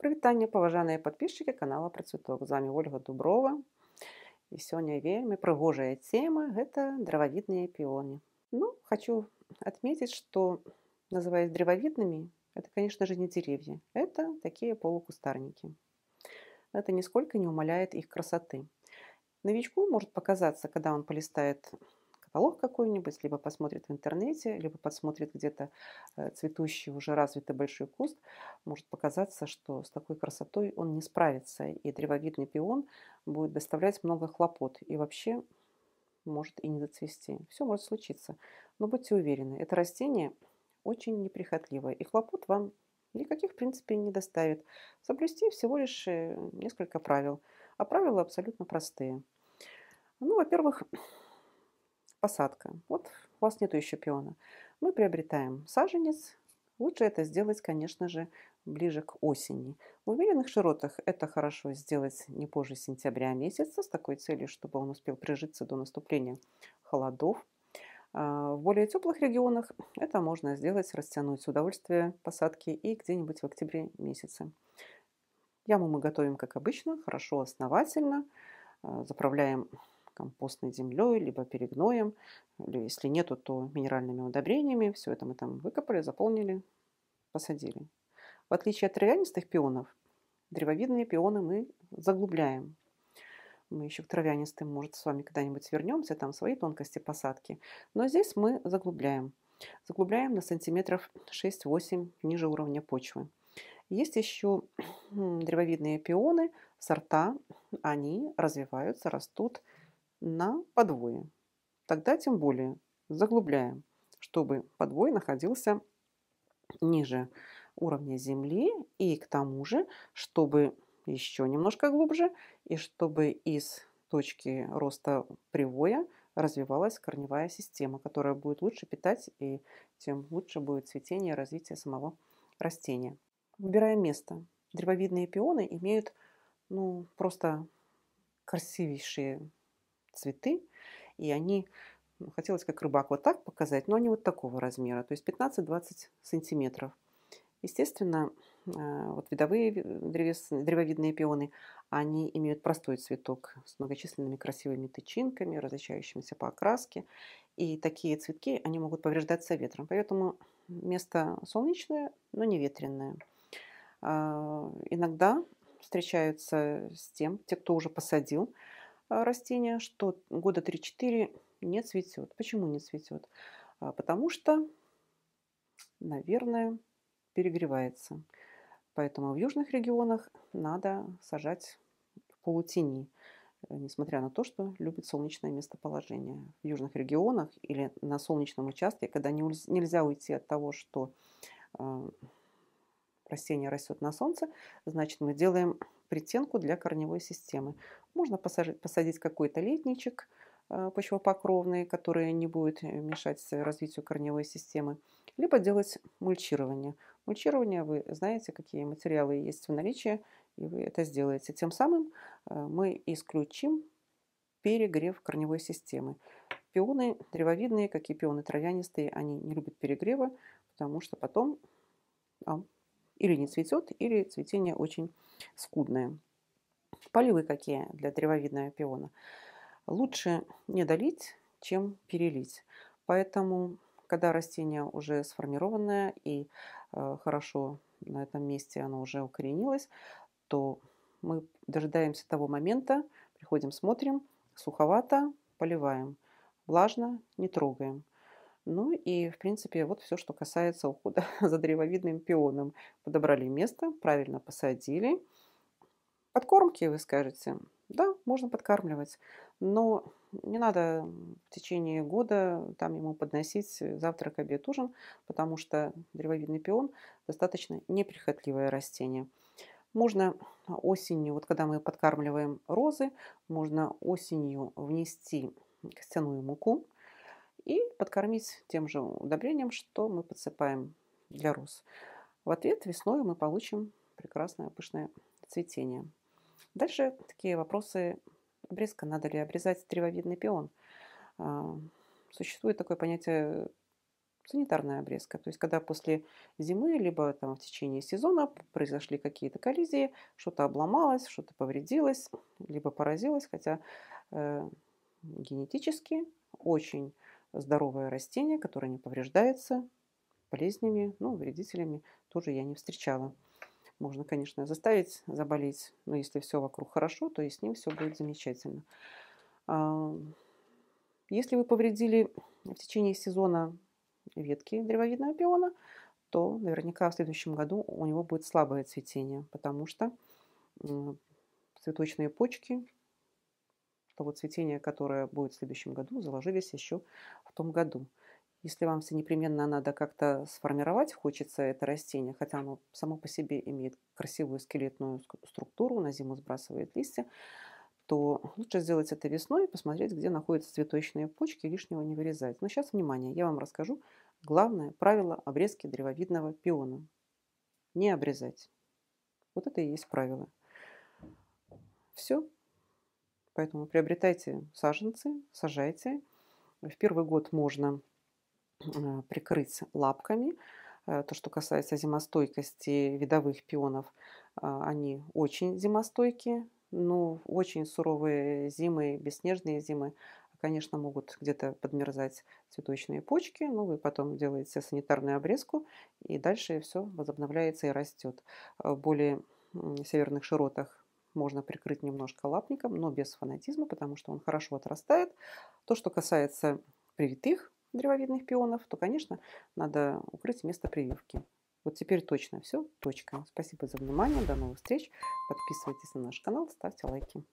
Прывітанне паважаныя подписчики канала працвіток з вами Ольга Дуброва. І сёння вельмі прыгожая тема гэта дрававідныя піоны. Ну хочу отметить, что называясь древовидными, это, конечно же, не деревья. Это такие полукустарники. Это нисколько не умаляет их красоты. Новичку может показаться, когда он полистает каталог какой-нибудь, либо посмотрит в интернете, либо посмотрит где-то э, цветущий, уже развитый большой куст, может показаться, что с такой красотой он не справится, и древовидный пион будет доставлять много хлопот, и вообще может и не зацвести. Все может случиться, но будьте уверены, это растение очень неприхотливое, и хлопот вам никаких, в принципе, не доставит. Соблюсти всего лишь э, несколько правил, а правила абсолютно простые. Ну, во-первых, посадка. Вот у вас нету еще пиона. Мы приобретаем саженец. Лучше это сделать, конечно же, ближе к осени. В умеренных широтах это хорошо сделать не позже сентября месяца, с такой целью, чтобы он успел прижиться до наступления холодов. А, в более теплых регионах это можно сделать, растянуть удовольствие посадки и где-нибудь в октябре месяце. Яму мы готовим, как обычно, хорошо, основательно. А, заправляем компостной землей, либо перегноем, или если нету, то минеральными удобрениями. Все это мы там выкопали, заполнили, посадили. В отличие от травянистых пионов, древовидные пионы мы заглубляем. Мы еще к травянистым, может, с вами когда-нибудь вернемся, там свои тонкости посадки. Но здесь мы заглубляем. Заглубляем на сантиметров 6-8 ниже уровня почвы. Есть еще древовидные пионы, сорта, они развиваются, растут на подвое. Тогда тем более заглубляем, чтобы подвой находился ниже уровня земли и к тому же, чтобы еще немножко глубже и чтобы из точки роста привоя развивалась корневая система, которая будет лучше питать и тем лучше будет цветение и развитие самого растения. Выбираем место. Древовидные пионы имеют ну, просто красивейшие цветы, и они, ну, хотелось как рыбак вот так показать, но они вот такого размера, то есть 15-20 сантиметров. Естественно, а, вот видовые древес, древовидные пионы, они имеют простой цветок с многочисленными красивыми тычинками, различающимися по окраске. И такие цветки, они могут повреждаться ветром. Поэтому место солнечное, но не ветреное. А, иногда встречаются с тем, те, кто уже посадил, а, растения, что года 3-4 не цветет. Почему не цветет? А, потому что, наверное, перегревается. Поэтому в южных регионах надо сажать в полутени, э, несмотря на то, что любит солнечное местоположение. В южных регионах или на солнечном участке, когда нельзя уйти от того, что а, растение растет на солнце, значит мы делаем притенку для корневой системы. Можно посадить, посадить какой-то летничек э, почвопокровный, который не будет э, мешать развитию корневой системы, либо делать мульчирование. Мульчирование, вы знаете, какие материалы есть в наличии, и вы это сделаете. Тем самым э, мы исключим перегрев корневой системы. Пионы древовидные, как и пионы травянистые, они не любят перегрева, потому что потом или не цветет, или цветение очень скудное. Поливы какие для древовидного пиона? Лучше не долить, чем перелить. Поэтому, когда растение уже сформированное и э, хорошо на этом месте оно уже укоренилось, то мы дожидаемся того момента, приходим, смотрим, суховато, поливаем. Влажно, не трогаем. Ну и, в принципе, вот все, что касается ухода за древовидным пионом. Подобрали место, правильно посадили. Подкормки, вы скажете. Да, можно подкармливать, но не надо в течение года там ему подносить завтрак, обед, ужин, потому что древовидный пион достаточно неприхотливое растение. Можно осенью, вот когда мы подкармливаем розы, можно осенью внести костяную муку, и подкормить тем же удобрением, что мы подсыпаем для роз. В ответ весной мы получим прекрасное пышное цветение. Дальше такие вопросы обрезка. Надо ли обрезать древовидный пион? А, существует такое понятие санитарная обрезка. То есть, когда после зимы, либо там, в течение сезона произошли какие-то коллизии, что-то обломалось, что-то повредилось, либо поразилось, хотя э, генетически очень здоровое растение, которое не повреждается болезнями, ну, вредителями, тоже я не встречала. Можно, конечно, заставить заболеть, но если все вокруг хорошо, то и с ним все будет замечательно. А, если вы повредили в течение сезона ветки древовидного пиона, то наверняка в следующем году у него будет слабое цветение, потому что цветочные почки того цветения, которое будет в следующем году, заложились еще в том году. Если вам все непременно надо как-то сформировать, хочется это растение, хотя оно само по себе имеет красивую скелетную структуру, на зиму сбрасывает листья, то лучше сделать это весной и посмотреть, где находятся цветочные почки, лишнего не вырезать. Но сейчас, внимание, я вам расскажу главное правило обрезки древовидного пиона. Не обрезать. Вот это и есть правило. Все, Поэтому приобретайте саженцы, сажайте. В первый год можно а, прикрыть лапками. Э, то, что касается зимостойкости видовых пионов, а, они очень зимостойкие, но очень суровые зимы, бесснежные зимы, конечно, могут где-то подмерзать цветочные почки, но ну, вы потом делаете санитарную обрезку, и дальше все возобновляется и растет. В э, более северных широтах можно прикрыть немножко лапником, но без фанатизма, потому что он хорошо отрастает. То, что касается привитых древовидных пионов, то, конечно, надо укрыть место прививки. Вот теперь точно все. Точка. Спасибо за внимание. До новых встреч. Подписывайтесь на наш канал, ставьте лайки.